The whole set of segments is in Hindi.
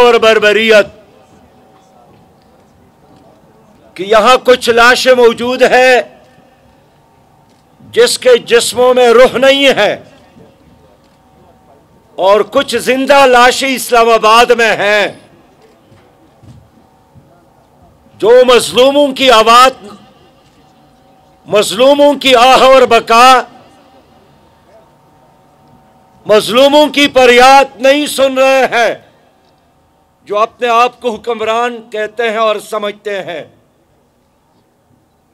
और बरबरीत कि यहां कुछ लाशें मौजूद है जिसके जिस्मों में रुह नहीं है और कुछ जिंदा लाशें इस्लामाबाद में हैं जो मजलूमों की आवाज मजलूमों की आह और बका मजलूमों की फरियाद नहीं सुन रहे हैं जो अपने आप को हुक्मरान कहते हैं और समझते हैं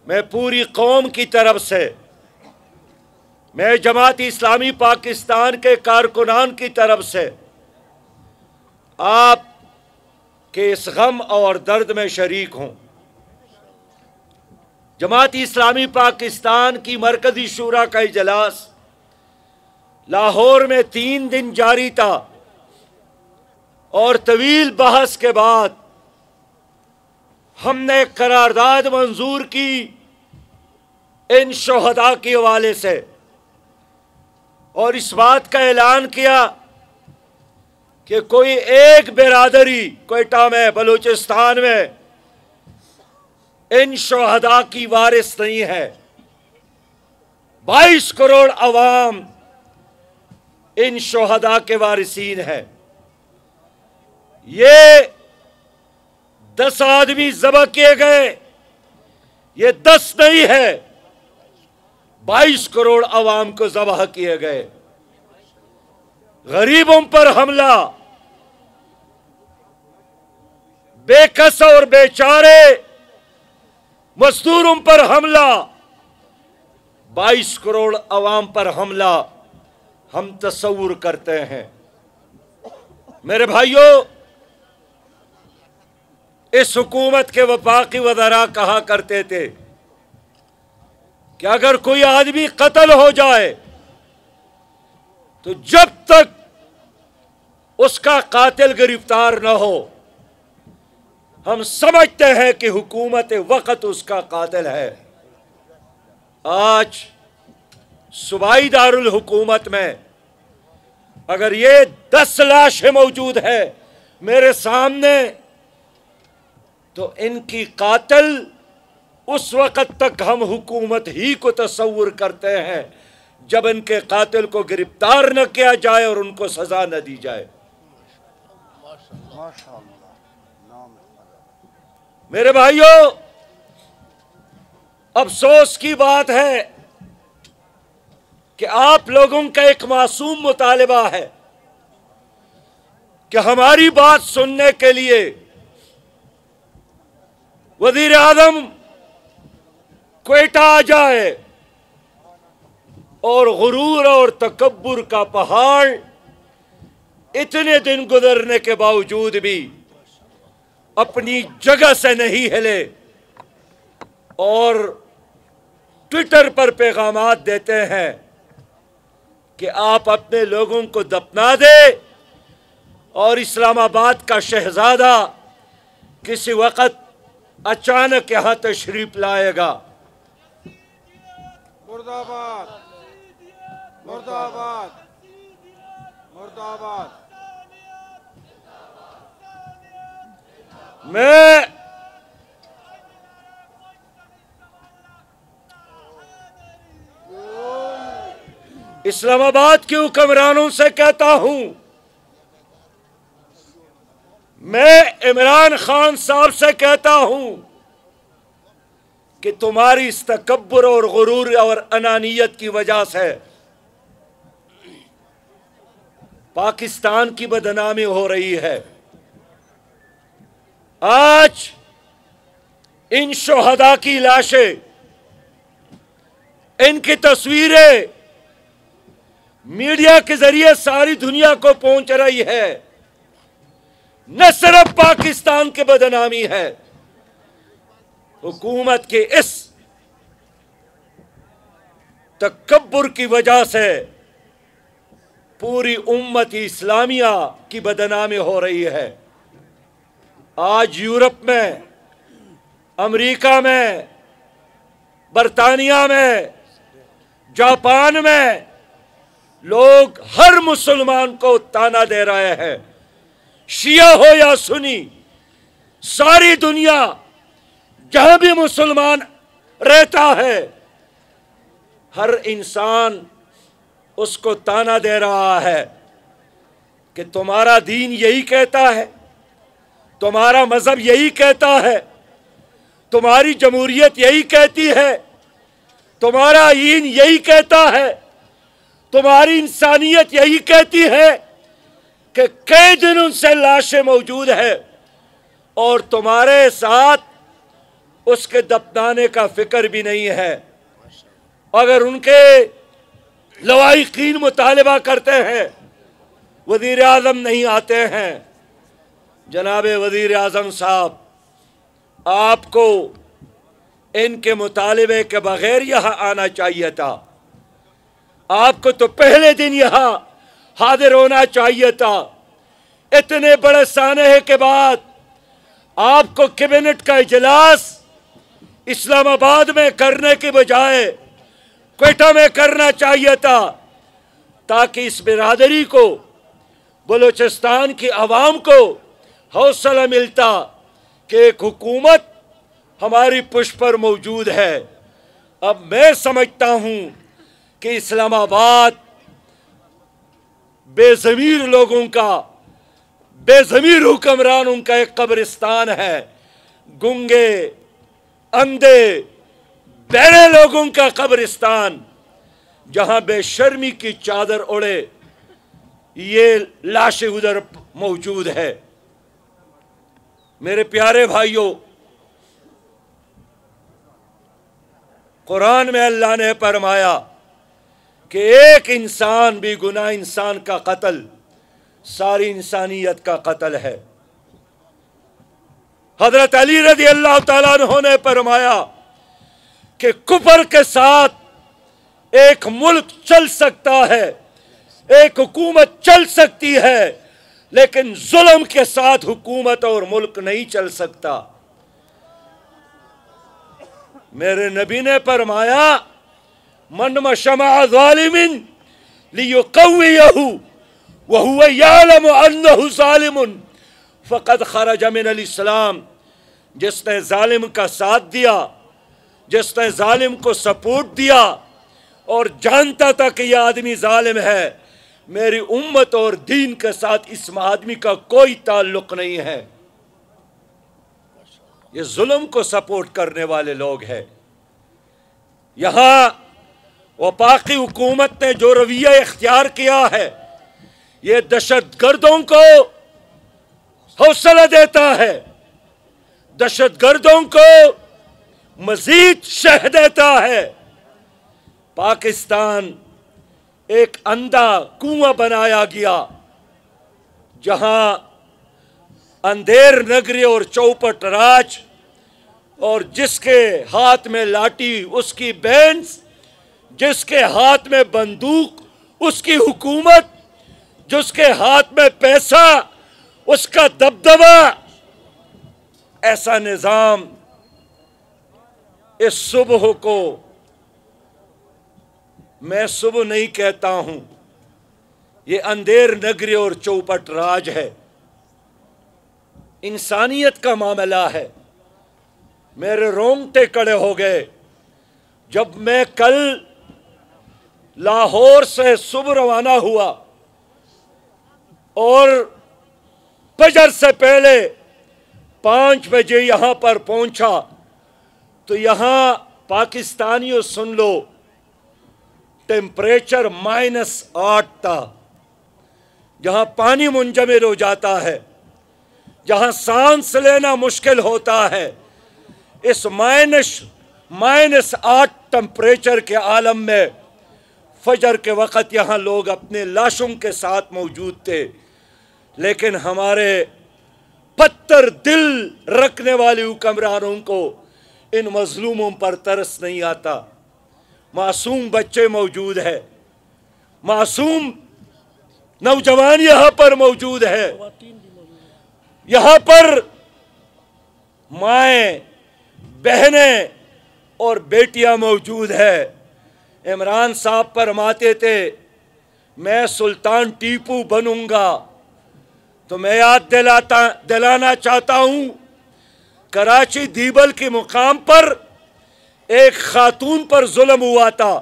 मैं पूरी कौम की तरफ से मैं जमात इस्लामी पाकिस्तान के कारकुनान की तरफ से आप के इस गम और दर्द में शरीक हूं जमात इस्लामी पाकिस्तान की मरकज़ी शूरा का इजलास लाहौर में तीन दिन जारी था और तवील बहस के बाद हमने करारदाद मंजूर की इन शहदा के हवाले से और इस बात का ऐलान किया कि कोई एक बिरादरी कोयटा में बलूचिस्तान में इन शहदा की वारिस नहीं है बाईस करोड़ अवाम इन शहदा के वारिसीन हैं ये दस आदमी जबा किए गए ये दस नहीं है बाईस करोड़ अवाम को जबह किए गए गरीबों पर हमला बेकस और बेचारे मजदूरों पर हमला बाईस करोड़ अवाम पर हमला हम तस्वूर करते हैं मेरे भाइयों इस हुकूमत के वफाकी वजरा कहा करते थे कि अगर कोई आदमी कत्ल हो जाए तो जब तक उसका कातिल गिरफ्तार न हो हम समझते हैं कि हुकूमत वक़्त उसका कातिल है आज सुबाई दारुल हुकूमत में अगर ये दस लाशें मौजूद है मेरे सामने तो इनकी कातल उस वक़्त तक हम हुकूमत ही को तस्वुर करते हैं जब इनके कातिल को गिरफ्तार न किया जाए और उनको सजा न दी जाए मेरे भाइयों अफसोस की बात है कि आप लोगों का एक मासूम मुतालबा है कि हमारी बात सुनने के लिए वजीर आजम कोटा आ जाए और गुरूर और तकबर का पहाड़ इतने दिन गुजरने के बावजूद भी अपनी जगह से नहीं हिले और ट्विटर पर पैगाम देते हैं कि आप अपने लोगों को दफना दे और इस्लामाबाद का शहजादा किसी वक्त अचानक यहां तशरीफ लाएगा मुर्दाबाद मुर्दाबाद मुर्दाबाद मैं इस्लामाबाद के हुक्मरानों से कहता हूं मैं इमरान खान साहब से कहता हूं कि तुम्हारी इस तकबर और गुरूर और अनानियत की वजह से पाकिस्तान की बदनामी हो रही है आज इन शोहदा की लाशें इनकी तस्वीरें मीडिया के जरिए सारी दुनिया को पहुंच रही है न सिर्फ पाकिस्तान के बदनामी है हुकूमत के इस तकबर की वजह से पूरी उम्मत इस्लामिया की बदनामी हो रही है आज यूरोप में अमेरिका में बरतानिया में जापान में लोग हर मुसलमान को ताना दे रहे हैं शिया हो या सुनी सारी दुनिया जहां भी मुसलमान रहता है हर इंसान उसको ताना दे रहा है कि तुम्हारा दीन यही कहता है तुम्हारा मज़हब यही कहता है तुम्हारी जमहूरियत यही कहती है तुम्हारा ईन यही कहता है तुम्हारी इंसानियत यही कहती है कि कई दिन उनसे लाशें मौजूद है और तुम्हारे साथ उसके दफनाने का फिक्र भी नहीं है अगर उनके लवाकिन मुतालबा करते हैं वजीर अजम नहीं आते हैं जनाब वजीर अजम साहब आपको इनके मुतालबे के बग़ैर यहाँ आना चाहिए था आपको तो पहले दिन यहाँ हाजिर होना चाहिए था इतने बड़े सानहे के बाद आपको कैबिनेट का इजलास इस्लामाबाद में करने की बजाय कोयटा में करना चाहिए था ताकि इस बिरादरी को बलूचिस्तान की आवाम को हौसला मिलता कि एक हुकूमत हमारी पुष्प पर मौजूद है अब मैं समझता हूँ कि इस्लामाबाद बेज़मीर लोगों का बेज़मीर हुक्मरान उनका एक कब्रिस्तान है गुंगे अंधे बड़े लोगों का कब्रिस्तान जहां बेशर्मी की चादर ओढ़े ये लाशें उधर मौजूद है मेरे प्यारे भाइयों कुरान में अल्लाह ने फरमाया कि एक इंसान भी गुना इंसान का कत्ल सारी इंसानियत का कत्ल है हजरत अली रजी अल्लाह तहों ने फरमाया कि कुफर के साथ एक मुल्क चल सकता है एक हुकूमत चल सकती है लेकिन जुल्म के साथ हुकूमत और मुल्क नहीं चल सकता मेरे नबी ने फरमाया मन मशमा ालिमिन लियो कऊ वहुआलम फ़कत खरा जमिनसलाम जिसने ालिम का साथ दिया जिसने ालिम को सपोर्ट दिया और जानता था कि यह आदमी ालिम है मेरी उम्मत और दीन के साथ इस आदमी का कोई ताल्लुक नहीं है ये जुल्म को सपोर्ट करने वाले लोग हैं यहाँ वफाकी हुकूमत ने जो रवैया इख्तियार किया है ये दहशत गर्दों को हौसला देता है दहशत गर्दों को मजीद शह देता है पाकिस्तान एक अंधा कुआं बनाया गया जहां अंधेर नगरी और चौपट राज और जिसके हाथ में लाठी उसकी बैंस जिसके हाथ में बंदूक उसकी हुकूमत जिसके हाथ में पैसा उसका दबदबा ऐसा निज़ाम इस सुबह को मैं सुबह नहीं कहता हूं ये अंधेर नगरी और चौपट राज है इंसानियत का मामला है मेरे रोंगटे कड़े हो गए जब मैं कल लाहौर से सुबह रवाना हुआ और पजर से पहले पाँच बजे यहाँ पर पहुँचा तो यहाँ पाकिस्तानियों सुन लो टेम्परेचर माइनस आठ था जहाँ पानी मुंजमिर हो जाता है जहाँ सांस लेना मुश्किल होता है इस माइनस माइनस आठ टेम्परेचर के आलम में फजर के वक़्त यहाँ लोग अपने लाशों के साथ मौजूद थे लेकिन हमारे पत्थर दिल रखने वाले हुक्मरानों को इन मजलूमों पर तरस नहीं आता मासूम बच्चे मौजूद है मासूम नौजवान यहाँ पर मौजूद है यहाँ पर माएँ बहनें और बेटियाँ मौजूद है इमरान साहब फरमाते थे मैं सुल्तान टीपू बनूंगा तो मैं याद दिलाता दिलाना चाहता हूं कराची दीबल के मुकाम पर एक खातून पर जुल्म हुआ था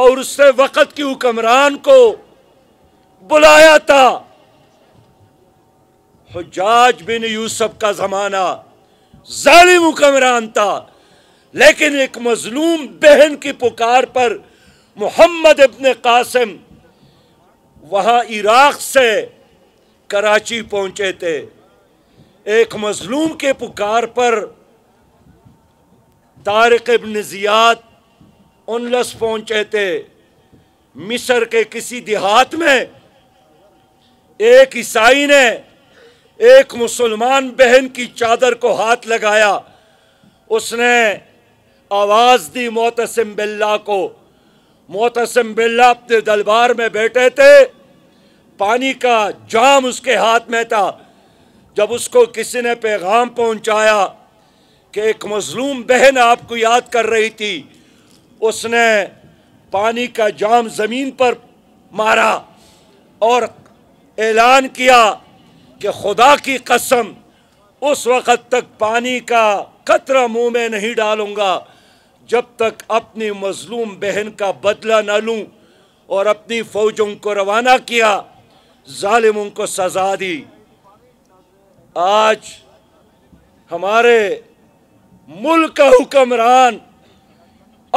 और उससे वक़्त की हुक्मरान को बुलाया था हजाज बिन यूसुफ का ज़माना जालिम हुक्मरान था लेकिन एक मजलूम बहन की पुकार पर मोहम्मद इबन कासिम वहाँ इराक से कराची पहुँचे थे एक मजलूम के पुकार पर तारक इबन जियात उनलस पहुँचे थे मिस्र के किसी देहात में एक ईसाई ने एक मुसलमान बहन की चादर को हाथ लगाया उसने आवाज़ दी मोतसम बिल्ला को मोतसम बिल्ला अपने दरबार में बैठे थे पानी का जाम उसके हाथ में था जब उसको किसी ने पैगाम पहुंचाया कि एक मजलूम बहन आपको याद कर रही थी उसने पानी का जाम ज़मीन पर मारा और ऐलान किया कि खुदा की कसम उस वक़्त तक पानी का कतरा मुंह में नहीं डालूंगा जब तक अपनी मजलूम बहन का बदला न लूँ और अपनी फ़ौजों को रवाना किया ालिमों को सज़ा दी आज हमारे मुल्क का हुक्मरान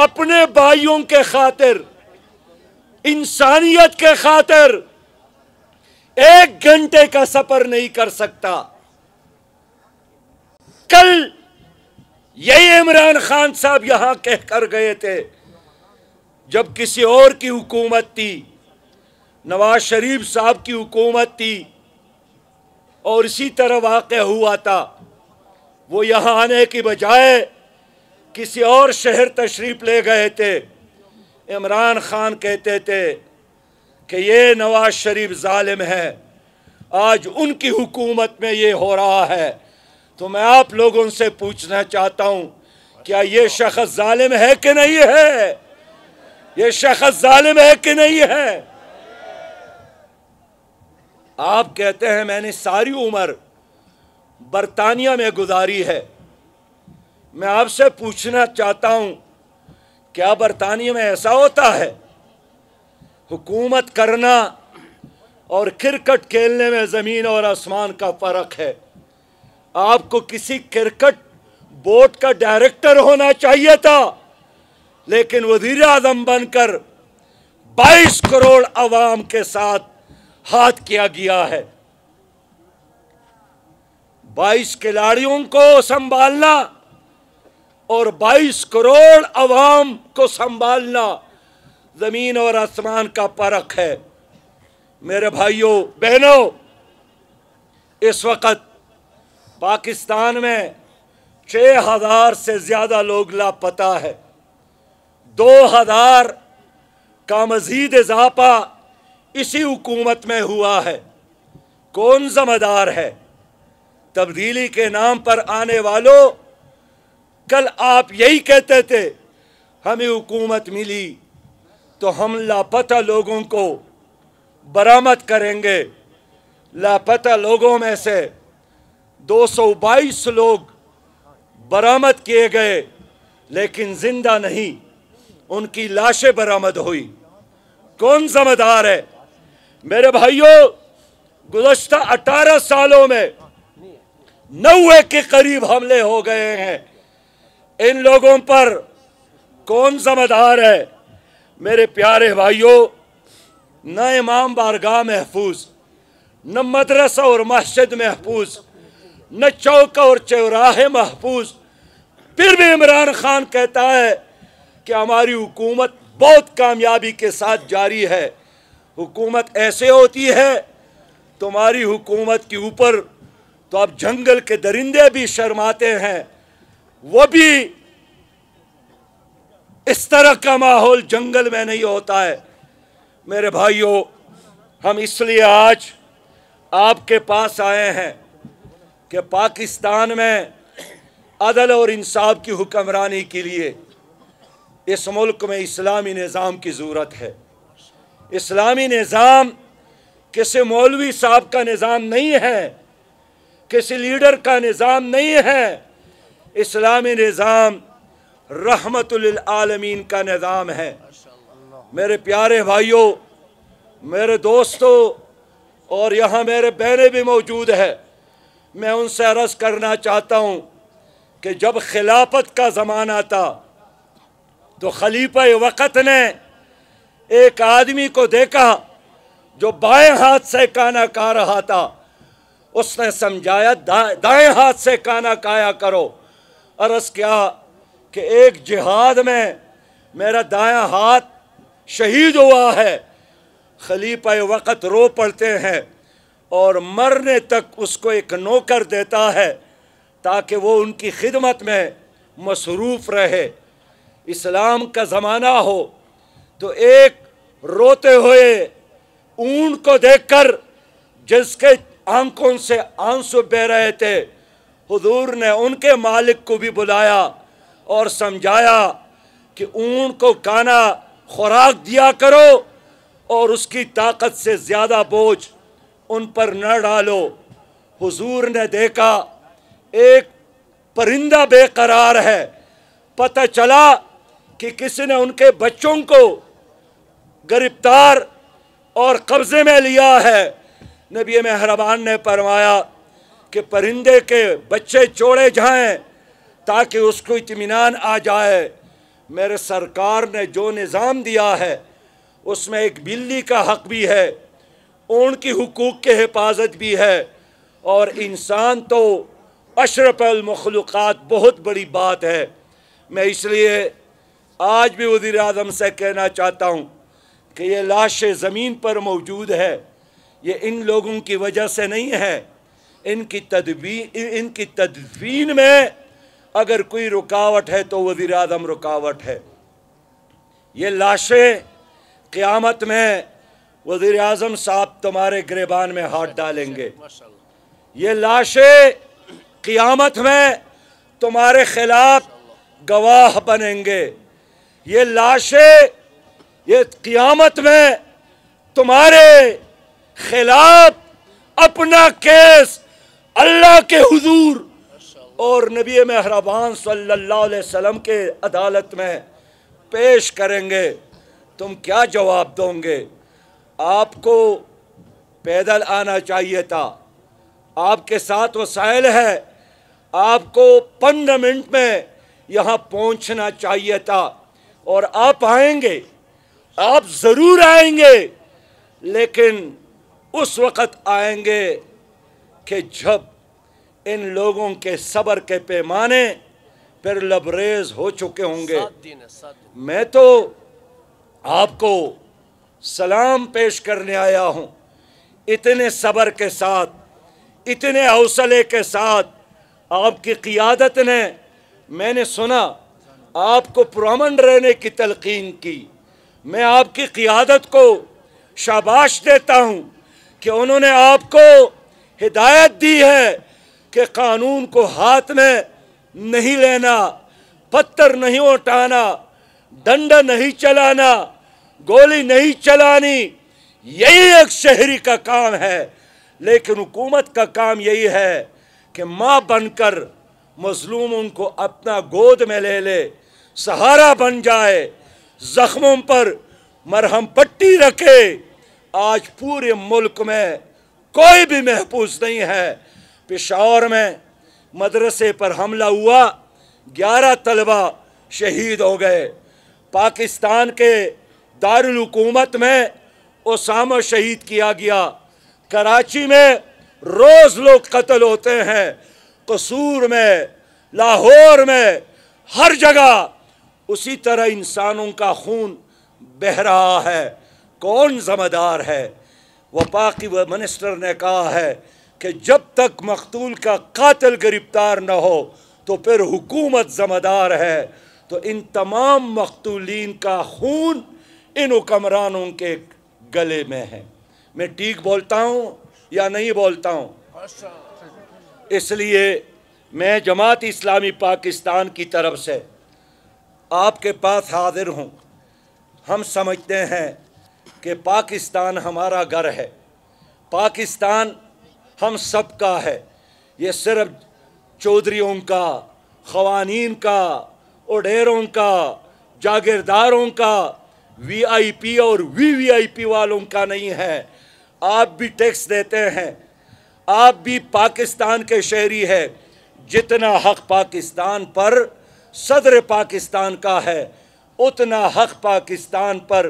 अपने भाइयों के खातिर इंसानियत के खातिर एक घंटे का सफ़र नहीं कर सकता कल यही इमरान खान साहब यहाँ कह कर गए थे जब किसी और की हुकूमत थी नवाज शरीफ साहब की हुकूमत थी और इसी तरह वाक़ हुआ था वो यहाँ आने की बजाय किसी और शहर तशरीफ ले गए थे इमरान खान कहते थे कि ये नवाज शरीफ ालिम है आज उनकी हुकूमत में ये हो रहा है तो मैं आप लोगों से पूछना चाहता हूँ क्या ये शख्स ालिम है कि नहीं है ये शख्स ालिम है कि नहीं है आप कहते हैं मैंने सारी उम्र बरतानिया में गुजारी है मैं आपसे पूछना चाहता हूं क्या बरतानिया में ऐसा होता है हुकूमत करना और क्रिकेट खेलने में ज़मीन और आसमान का फ़र्क है आपको किसी क्रिकेट बोर्ड का डायरेक्टर होना चाहिए था लेकिन वजीर आजम बनकर 22 करोड़ अवाम के साथ हाथ किया गया है 22 खिलाड़ियों को संभालना और 22 करोड़ अवाम को संभालना जमीन और आसमान का परख है मेरे भाइयों बहनों इस वक्त पाकिस्तान में छः हज़ार से ज़्यादा लोग लापता है दो हज़ार का मज़ीद इजाफा इसी हुकूमत में हुआ है कौन ज़िम्मेदार है तब्दीली के नाम पर आने वालों कल आप यही कहते थे हमें हुकूमत मिली तो हम लापता लोगों को बरामद करेंगे लापता लोगों में से दो सौ बाईस लोग बरामद किए गए लेकिन जिंदा नहीं उनकी लाशें बरामद हुई कौन जमेदार है मेरे भाइयों गुजशत अठारह सालों में नौवे के करीब हमले हो गए हैं इन लोगों पर कौन जमेदार है मेरे प्यारे भाइयों न इमाम बारगाह महफूज न मदरसा और मस्जिद महफूज न चौक और चौराहे महफूज फिर भी इमरान खान कहता है कि हमारी हुकूमत बहुत कामयाबी के साथ जारी है हुकूमत ऐसे होती है तुम्हारी हुकूमत के ऊपर तो अब जंगल के दरिंदे भी शर्माते हैं वो भी इस तरह का माहौल जंगल में नहीं होता है मेरे भाइयों हम इसलिए आज आपके पास आए हैं कि पाकिस्तान में अदल और इंसाफ की हुक्मरानी के लिए इस मुल्क में इस्लामी निज़ाम की ज़रूरत है इस्लामी निज़ाम किसी मौलवी साहब का निज़ाम नहीं है किसी लीडर का निज़ाम नहीं है इस्लामी निज़ाम रहमतमीन का निज़ाम है मेरे प्यारे भाइयों मेरे दोस्तों और यहाँ मेरे बहने भी मौजूद है मैं उनसे अरज करना चाहता हूँ कि जब खिलाफत का ज़माना था तो खलीफा वक़्त ने एक आदमी को देखा जो बाएं हाथ से काना का रहा था उसने समझाया दा, दाएं हाथ से काना काया करो अरस क्या कि एक जिहाद में मेरा दाया हाथ शहीद हुआ है खलीफा वक़्त रो पड़ते हैं और मरने तक उसको एक नौकर देता है ताकि वो उनकी खिदमत में मसरूफ़ रहे इस्लाम का ज़माना हो तो एक रोते हुए ऊन को देखकर जिसके आंखों से आंसू बह रहे थे हुजूर ने उनके मालिक को भी बुलाया और समझाया कि ऊन को खाना खुराक दिया करो और उसकी ताकत से ज़्यादा बोझ उन पर न डालो हुजूर ने देखा एक परिंदा बेकरार है पता चला कि किसी ने उनके बच्चों को गिरफ्तार और कब्ज़े में लिया है नबी मेहरबान ने फरमाया कि परिंदे के बच्चे छोड़े जाएं ताकि उसको इतमान आ जाए मेरे सरकार ने जो निज़ाम दिया है उसमें एक बिल्ली का हक भी है उनकी हकूक़ के हिफाजत भी है और इंसान तो अशरफलमखलूक़ बहुत बड़ी बात है मैं इसलिए आज भी वज़ी अजम से कहना चाहता हूँ कि ये लाश ज़मीन पर मौजूद है ये इन लोगों की वजह से नहीं है इनकी तदबी इनकी तदफीन में अगर कोई रुकावट है तो वज़ी अजम रुकावट है ये लाशें क़्यामत में वजीर अजम साहब तुम्हारे गिरबान में हाथ डालेंगे ये लाशें क़ियामत में तुम्हारे खिलाफ गवाह बनेंगे ये लाशें ये क़ियामत में तुम्हारे खिलाफ अपना केस अल्लाह के हुजूर और नबी मेहरबान सल्लल्लाहु अलैहि वसल्लम के अदालत में पेश करेंगे तुम क्या जवाब दोगे आपको पैदल आना चाहिए था आपके साथ वसाइल है आपको पंद्रह मिनट में यहाँ पहुँचना चाहिए था और आप आएंगे आप ज़रूर आएंगे लेकिन उस वक़्त आएंगे कि जब इन लोगों के सब्र के पैमाने फिर लबरेज हो चुके होंगे मैं तो आपको सलाम पेश करने आया हूँ इतने सब्र के साथ इतने हौसले के साथ आपकी क़ियादत ने मैंने सुना आपको पुरान रहने की तलकिन की मैं आपकी क़ियादत को शाबाश देता हूँ कि उन्होंने आपको हिदायत दी है कि कानून को हाथ में नहीं लेना पत्थर नहीं उठाना डंडा नहीं चलाना गोली नहीं चलानी यही एक शहरी का काम है लेकिन हुकूमत का काम यही है कि माँ बनकर मजलूम को अपना गोद में ले ले सहारा बन जाए ज़ख्मों पर मरहम पट्टी रखे आज पूरे मुल्क में कोई भी महफूज नहीं है पिशावर में मदरसे पर हमला हुआ ग्यारह तलबा शहीद हो गए पाकिस्तान के दारकूमत में ओसामा शहीद किया गया कराची में रोज़ लोग कत्ल होते हैं कसूर में लाहौर में हर जगह उसी तरह इंसानों का खून बह रहा है कौन ज़िम्मेदार है वफाकी मिनिस्टर ने कहा है कि जब तक मकतूल का कातिल गिरफ्तार न हो तो फिर हुकूमत ज़िम्मेदार है तो इन तमाम मकतूलिन का खून इन हुक्मरानों के गले में है मैं ठीक बोलता हूँ या नहीं बोलता हूँ इसलिए मैं जमात इस्लामी पाकिस्तान की तरफ से आपके पास हाजिर हूँ हम समझते हैं कि पाकिस्तान हमारा घर है पाकिस्तान हम सब का है ये सिर्फ चौधरीों का ख़वानीन का उडेरों का जागीरदारों का वीआईपी और वीवीआईपी वालों का नहीं है आप भी टैक्स देते हैं आप भी पाकिस्तान के शहरी है जितना हक पाकिस्तान पर सदर पाकिस्तान का है उतना हक पाकिस्तान पर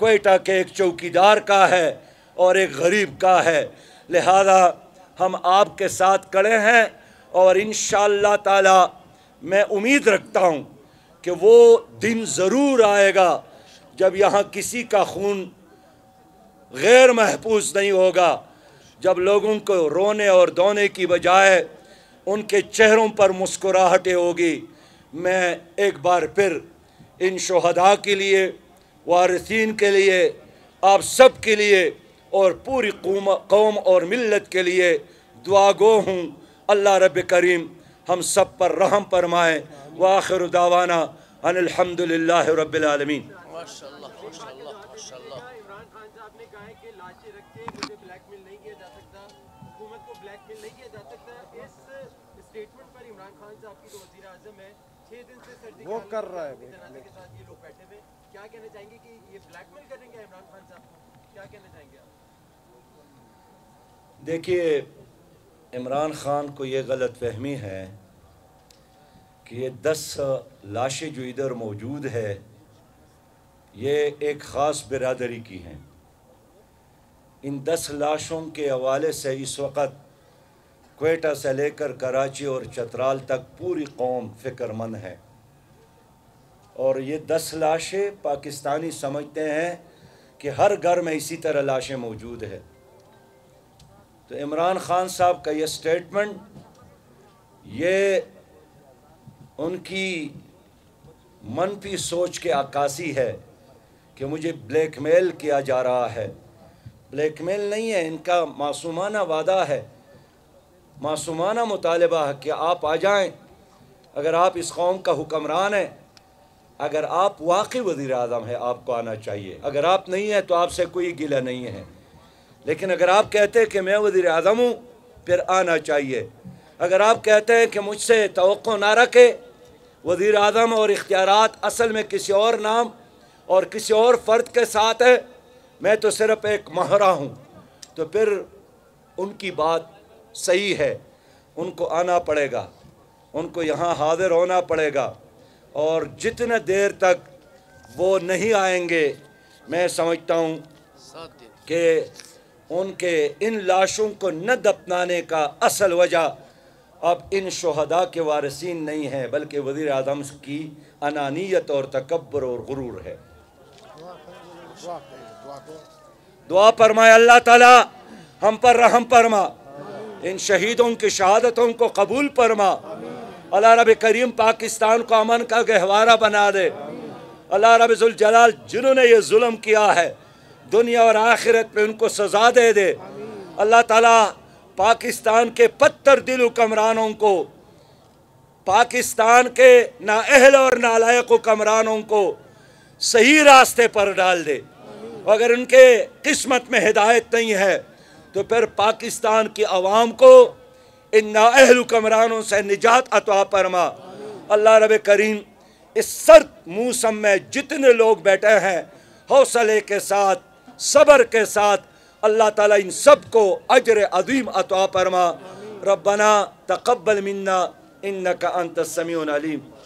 कोयटा के एक चौकीदार का है और एक गरीब का है लिहाजा हम आपके साथ खड़े हैं और इन ताला मैं उम्मीद रखता हूँ कि वो दिन ज़रूर आएगा जब यहाँ किसी का खून गैर महफूज नहीं होगा जब लोगों को रोने और दोने की बजाय उनके चेहरों पर मुस्कुराहटें होगी मैं एक बार फिर इन शहदा के लिए वारसिन के लिए आप सब के लिए और पूरी कौम और मिलत के लिए दुआ गो हूँ अल्लाह रब करीम हम सब पर रहम फरमाएँ वाखिर दावाना अनिलहमदिल्ला रबालमीन माशाल्लाह माशाल्लाह माशाल्लाह इमरान खान साहब ने कहा है कि लाशें रख के मुझे ब्लैकमेल नहीं किया जा सकता हुकूमत को ब्लैकमेल नहीं किया जा सकता इस स्टेटमेंट पर इमरान खान साहब की जो तो वजीर आजम है छह दिन से सर्दी वो कर रहा है के साथ ये लोग बैठे हुए क्या कहना चाहेंगे कि ये ब्लैकमेल करेंगे इमरान खान साहब को क्या कहना चाहेंगे देखिए इमरान खान को ये गलत फहमी है कि ये दस लाशें जो इधर मौजूद है ये एक ख़ास बिरादरी की हैं इन दस लाशों के हवाले से इस वक्त कोयटा से लेकर कराची और चतराल तक पूरी कौम फिक्रमंद है और ये दस लाशें पाकिस्तानी समझते हैं कि हर घर में इसी तरह लाशें मौजूद है तो इमरान ख़ान साहब का ये स्टेटमेंट ये उनकी मनफी सोच के अक्कासी है कि मुझे ब्लैकमेल किया जा रहा है ब्लैकमेल नहीं है इनका मासूमाना वादा है मासूमाना मुतालबा है कि आप आ जाएं अगर आप इस कौम का हुक्मरान हैं अगर आप वाकई वज़ी अजम है आपको आना चाहिए अगर आप नहीं हैं तो आपसे कोई गिला नहीं है लेकिन अगर आप कहते हैं कि मैं वजीर अजम हूँ फिर आना चाहिए अगर आप कहते हैं कि मुझसे तो ना रखे वजीर अजम और इख्तियार असल में किसी और नाम और किसी और फ़र्द के साथ है मैं तो सिर्फ एक महरा हूँ तो फिर उनकी बात सही है उनको आना पड़ेगा उनको यहाँ हाजिर होना पड़ेगा और जितने देर तक वो नहीं आएंगे मैं समझता हूँ कि उनके इन लाशों को न दफनाने का असल वजह अब इन शहदा के वारसिन नहीं है बल्कि वज़ी अजम की अनानीत और तकबर और गुरूर है दुआ फरमाए अल्लाह ताला हम पर रहम फरमा इन शहीदों की शहादतों को कबूल फरमा अल्लाह रब करीम पाकिस्तान को अमन का गहवारा बना दे अल्लाह रबाल जिन्होंने ये जुल्म किया है दुनिया और आखिरत पे उनको सजा दे दे अल्लाह ताला पाकिस्तान के पत्थर दिल हुक्मरानों को पाकिस्तान के नाअहल और नालायक हुक्मरानों को सही रास्ते पर डाल दे अगर उनके किस्मत में हिदायत नहीं है तो फिर पाकिस्तान की आवाम को इन नाअहल कमरानों से निजात अतवा परमा अल्लाह रब करीम इस सर्द मौसम में जितने लोग बैठे हैं हौसले के साथ सब्र के साथ अल्लाह ताला इन सब को अजर अदीम अतवा परमा रबना तकबल मन्ना इन्ना का अंत अलीम